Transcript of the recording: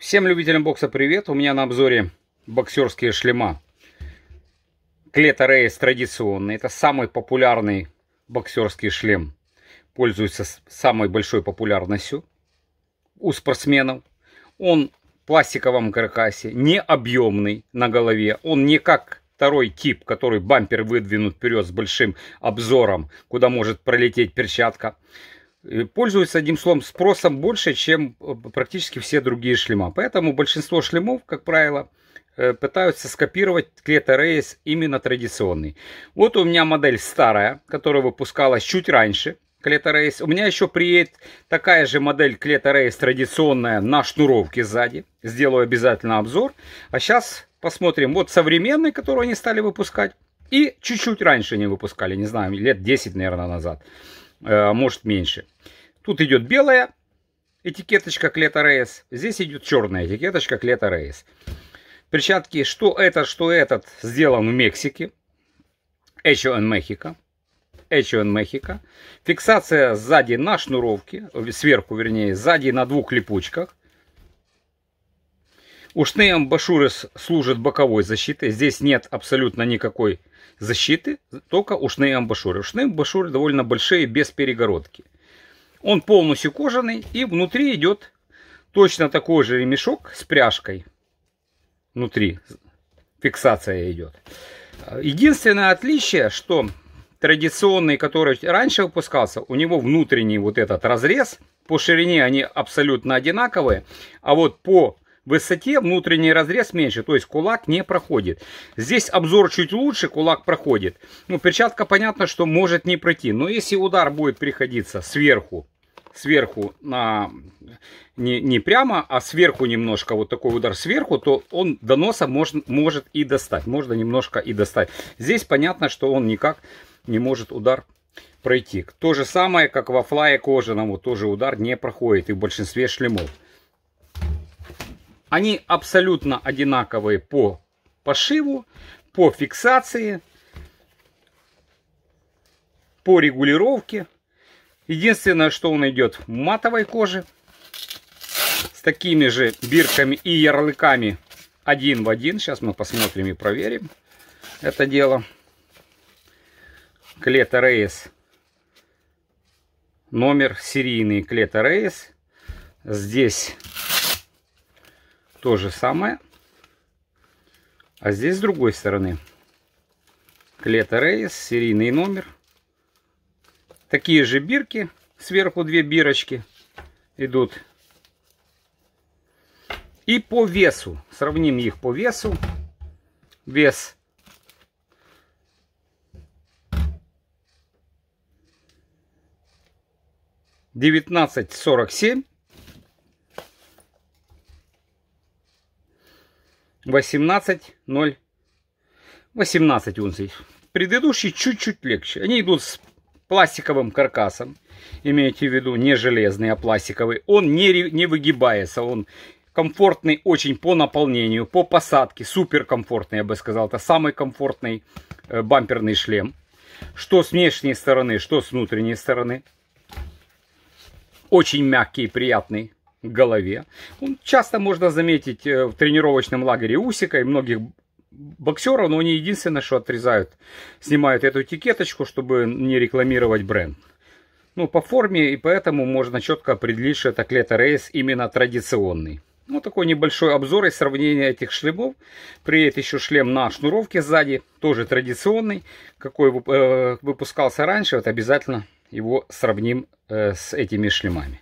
Всем любителям бокса привет! У меня на обзоре боксерские шлема. Клета Рейс традиционный. Это самый популярный боксерский шлем. Пользуется самой большой популярностью у спортсменов. Он в пластиковом каркасе, не объемный на голове. Он не как второй тип, который бампер выдвинут вперед с большим обзором, куда может пролететь перчатка. Э, пользуются, одним словом, спросом больше, чем э, практически все другие шлема. Поэтому большинство шлемов, как правило, э, пытаются скопировать Клета Рейс именно традиционный. Вот у меня модель старая, которая выпускалась чуть раньше. Клета Рейс. У меня еще приедет такая же модель Клета Рейс традиционная на шнуровке сзади. Сделаю обязательно обзор. А сейчас посмотрим. Вот современный, который они стали выпускать. И чуть-чуть раньше они выпускали, не знаю, лет 10, наверное, назад. Э, может меньше. Тут идет белая этикеточка Клета Рейс. Здесь идет черная этикеточка Клета Рейс. Перчатки, что это? что этот, сделан в Мексике. Echo and Mexico. Echo and Mexico. Фиксация сзади на шнуровке, сверху вернее, сзади на двух липучках. Ушные амбашуры служат боковой защитой. Здесь нет абсолютно никакой защиты, только ушные амбашюры. Ушные амбашуры довольно большие, без перегородки. Он полностью кожаный и внутри идет точно такой же ремешок с пряжкой. Внутри фиксация идет. Единственное отличие, что традиционный, который раньше выпускался, у него внутренний вот этот разрез. По ширине они абсолютно одинаковые. А вот по в высоте внутренний разрез меньше, то есть кулак не проходит. Здесь обзор чуть лучше, кулак проходит. Ну, перчатка, понятно, что может не пройти. Но если удар будет приходиться сверху, сверху на не, не прямо, а сверху немножко, вот такой удар сверху, то он до носа может, может и достать. Можно немножко и достать. Здесь понятно, что он никак не может удар пройти. То же самое, как во флае кожаном, вот тоже удар не проходит и в большинстве шлемов. Они абсолютно одинаковые по пошиву, по фиксации, по регулировке. Единственное, что он идет в матовой коже. С такими же бирками и ярлыками один в один. Сейчас мы посмотрим и проверим это дело. Клета Рейс. Номер серийный Клета Рейс. Здесь то же самое. А здесь с другой стороны. Клета Рейс, серийный номер. Такие же бирки. Сверху две бирочки идут. И по весу. Сравним их по весу. Вес девятнадцать сорок семь 18, 0, 18 унций. Предыдущие чуть-чуть легче. Они идут с пластиковым каркасом. Имейте в виду, не железный, а пластиковый. Он не, не выгибается, он комфортный очень по наполнению, по посадке. Супер комфортный, я бы сказал. Это самый комфортный э, бамперный шлем. Что с внешней стороны, что с внутренней стороны. Очень мягкий и приятный голове. Часто можно заметить э, в тренировочном лагере Усика и многих боксеров, но они единственное, что отрезают, снимают эту этикеточку, чтобы не рекламировать бренд. Ну, по форме, и поэтому можно четко определить, что это клеторейс именно традиционный. Ну, такой небольшой обзор и сравнение этих шлемов. Приедет еще шлем на шнуровке сзади, тоже традиционный. Какой э, выпускался раньше, вот обязательно его сравним э, с этими шлемами.